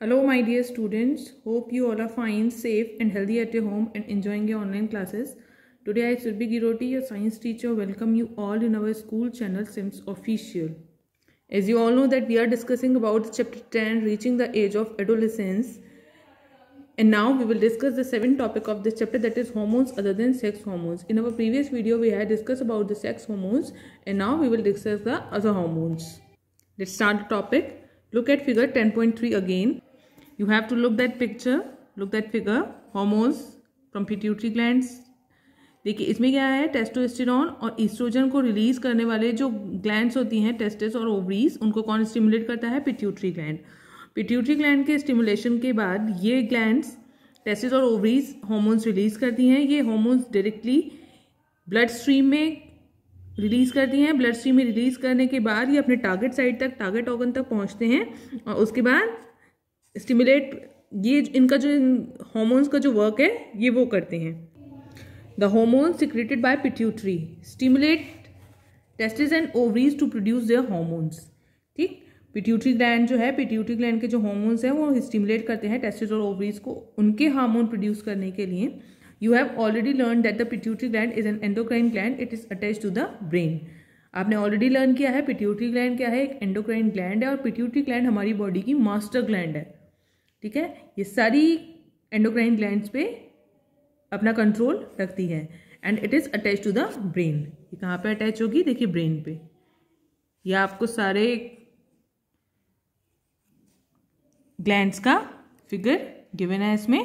Hello my dear students, hope you all are fine, safe and healthy at your home and enjoying your online classes. Today I Surbhi Giroti, your science teacher, welcome you all in our school channel Sims Official. As you all know that we are discussing about chapter 10 reaching the age of adolescence and now we will discuss the seventh topic of this chapter that is hormones other than sex hormones. In our previous video we had discussed about the sex hormones and now we will discuss the other hormones. Let's start the topic. Look at figure 10.3 again. you have to look that picture look that figure hormones from pituitary glands देखिए इसमें क्या है testosterone और oestrogen को release करने वाले जो glands होती हैं टेस्टिस और ओवरीज उनको कौन स्टिमुलेट करता है पिट्यूटरी ग्लैंड पिट्यूटरी ग्लैंड के स्टिमुलेशन के बाद ये ग्लैंड्स टेस्टिस और ओवरीज हॉर्मोन्स रिलीज करती हैं ये हॉर्मोन्स डायरेक्टली ब्लड स्ट्रीम में रिलीज़ करती हैं ब्लड स्ट्रीम में रिलीज़ करने के बाद ये अपने टारगेट साइड तक टारगेट ऑर्गन तक पहुँचते हैं और उसके बाद स्टिमुलेट ये इनका जो हॉर्मोन्स का जो वर्क है ये वो करते हैं the hormones secreted by pituitary stimulate testis and ovaries to produce their hormones ठीक पिट्यूटरी ग्लैंड जो है पिट्यूटरी ग्लैंड के जो हॉर्मोन्स हैं वो स्टिमुलेट करते हैं टेस्टिस और ओवरीज को उनके हार्मोन प्रोड्यूस करने के लिए you have already learn that the pituitary gland is an endocrine gland it is attach to the brain आपने ऑलरेडी लर्न किया है पिट्यूटरी ग्लैंड क्या है एक एंडोक्राइन ग्लैंड है और पिट्यूटरी ग्लैंड हमारी बॉडी की मास्टर ग्लैंड है ठीक है ये सारी एंडोक्राइन ग्लैंड पे अपना कंट्रोल रखती है and it is attach to the brain ये कहाँ पे अटैच होगी देखिए ब्रेन पे ये आपको सारे ग्लैंड्स का फिगर गिवन है इसमें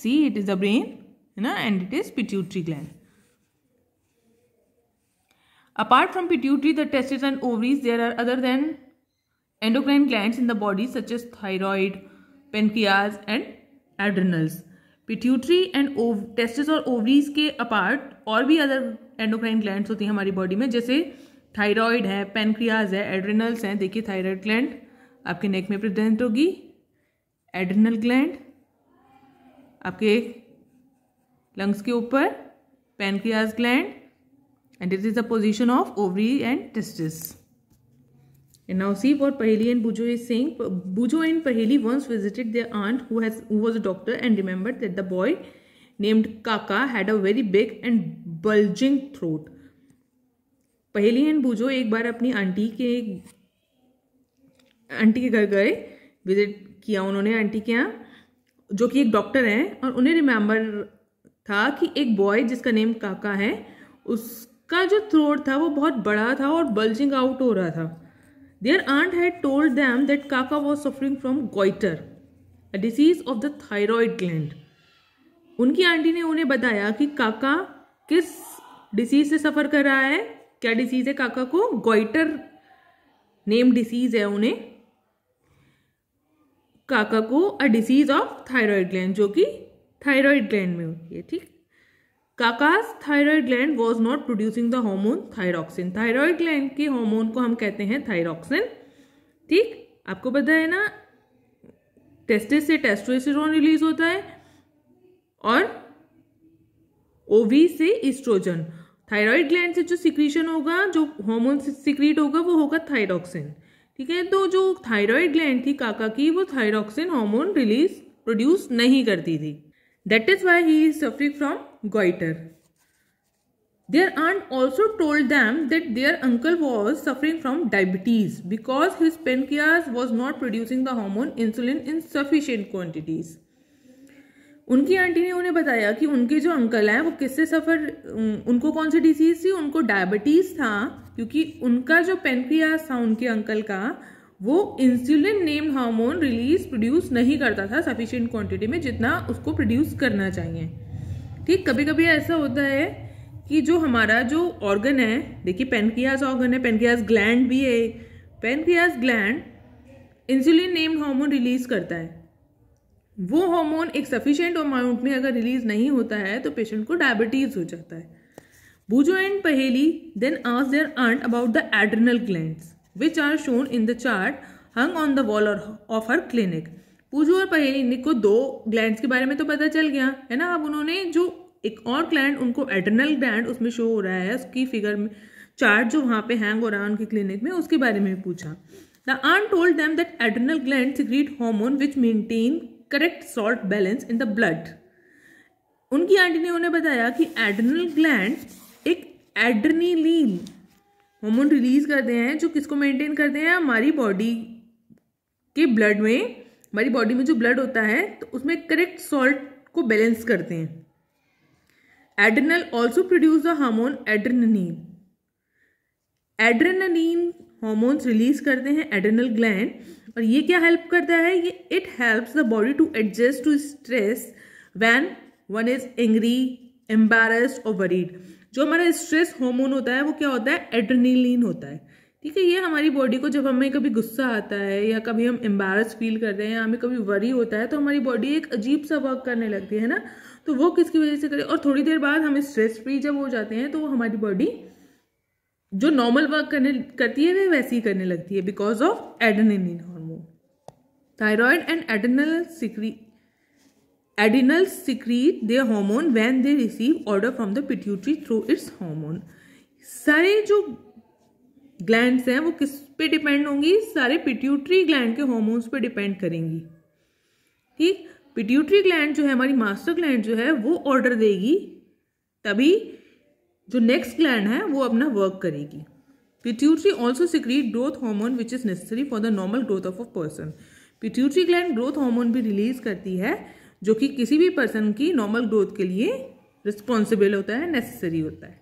see it is the brain है ना and it is pituitary gland apart from pituitary the testis and ovaries there are other than endocrine glands in the body such as thyroid pancreas and adrenals pituitary and testis और ovaries के apart और भी other endocrine glands होती हैं हमारी body में जैसे thyroid है पेनक्रियाज है एड्रिनल्स हैं देखिए थायराइड ग्लैंड आपके नेक में प्रेजेंट होगी एड्रिनल ग्लैंड आपके लंग्स के ऊपर pancreas gland and it is the position of ovary and testis and now see for Paheli and Boojho is sing Boojho and Paheli once visited their aunt who's a doctor and remember that the boy named Kaka had a very big and bulging throat Paheli and Boojho एक बार अपनी aunty के aunty के घर गए visit किया उन्होंने aunty के यहाँ जो कि एक डॉक्टर हैं और उन्हें रिमेंबर था कि एक बॉय जिसका नेम काका है उसका जो थ्रोट था वो बहुत बड़ा था और बल्जिंग आउट हो रहा था Their aunt had told them that Kaka was suffering from goiter, a disease of the thyroid gland. उनकी आंटी ने उन्हें बताया कि काका किस डिसीज से सफ़र कर रहा है क्या डिसीज़ है काका को गोइटर नेम डिसीज़ है उन्हें काका को a disease of thyroid gland जो कि थायराइड ग्लैंड में होती है ठीक Kaka's thyroid gland was not producing the hormone thyroxine thyroid gland के हार्मोन को हम कहते हैं थायरॉक्सिन ठीक आपको पता है ना टेस्टिस से टेस्टोस्टेरोन रिलीज होता है और ओवी से इस्ट्रोजन थायराइड ग्लैंड से जो सिक्रीशन होगा जो हार्मोन सिक्रीट होगा वो होगा थायरॉक्सिन ठीक है तो जो थायराइड ग्लैंड थी काका की वो थायरॉक्सिन हार्मोन रिलीज प्रोड्यूस नहीं करती थी that is why he is suffering from goiter. Their aunt also told them that their uncle was suffering from diabetes because his pancreas was not producing the hormone insulin in sufficient quantities. उनकी aunty ने उन्हें बताया कि उनके जो uncle हैं वो किससे सफ़र उनको कौन सी डिसीज़ थी उनको डायबिटीज़ था क्योंकि उनका जो पेनक्रियास था उनके अंकल का वो insulin name hormone release produce नहीं करता था सफिशिएंट क्वांटिटी में जितना उसको प्रोड्यूस करना चाहिए ठीक कभी कभी ऐसा होता है कि जो हमारा जो ऑर्गन है देखिए पेनक्रियाज ऑर्गन है पेनक्रियाज ग्लैंड भी है pancreas gland insulin named hormone release करता है वो हार्मोन एक सफिशिएंट अमाउंट में अगर रिलीज नहीं होता है तो पेशेंट को डायबिटीज हो जाता है बूजो एंड पहेली देन आस their aunt about the adrenal gland which are shown in the chart hung on the wall of her clinic Boojho और पहेली को दो ग्लैंड के बारे में तो पता चल गया है ना अब उन्होंने जो एक और ग्लैंड उनको एडर्नल ग्लैंड उसमें शो हो रहा है उसकी फिगर में चार्ट जो वहाँ पे हैंग हो रहा है उनके क्लिनिक में उसके बारे में पूछा the aunt told them that adrenal gland secrete hormone which maintain correct salt balance in the blood उनकी आंटी ने उन्हें बताया कि एडनल ग्लैंड एक एड्रनीलिन हॉर्मोन रिलीज करते हैं जो किसको मेंटेन करते हैं हमारी बॉडी के ब्लड में हमारी बॉडी में जो ब्लड होता है तो उसमें करेक्ट सॉल्ट को बैलेंस करते हैं adrenal also produce the hormone adrenaline adrenaline hormones release करते हैं एड्रेनल ग्लैंड और ये क्या हेल्प करता है ये it helps the body to adjust to stress when one is angry embarrassed और वरीड जो हमारा स्ट्रेस हार्मोन होता है वो क्या होता है एड्रेनलिन होता है ठीक है ये हमारी बॉडी को जब हमें कभी गुस्सा आता है या कभी हम एम्बेरस फील करते हैं या हमें कभी वरी होता है तो हमारी बॉडी एक अजीब सा वर्क करने लगती है ना तो वो किसकी वजह से करे और थोड़ी देर बाद हमें स्ट्रेस फ्री जब हो जाते हैं तो हमारी बॉडी जो नॉर्मल वर्क करने करती है ना वैसे ही करने लगती है बिकॉज ऑफ एडनिन hormone thyroid and adrenal secrete adrenal secrete the hormone when they receive order from the pituitary through its hormone सारे जो ग्लैंड्स हैं वो किस पे डिपेंड होंगी सारे पिट्यूटरी ग्लैंड के हॉर्मोन्स पे डिपेंड करेंगी ठीक पिट्यूटरी ग्लैंड जो है हमारी मास्टर ग्लैंड जो है वो ऑर्डर देगी तभी जो नेक्स्ट ग्लैंड है वो अपना वर्क करेगी pituitary also secrete growth hormone which is necessary for the normal growth of a person pituitary gland growth hormone भी रिलीज करती है जो कि किसी भी पर्सन की नॉर्मल ग्रोथ के लिए रिस्पॉन्सिबल होता है नेसेसरी होता है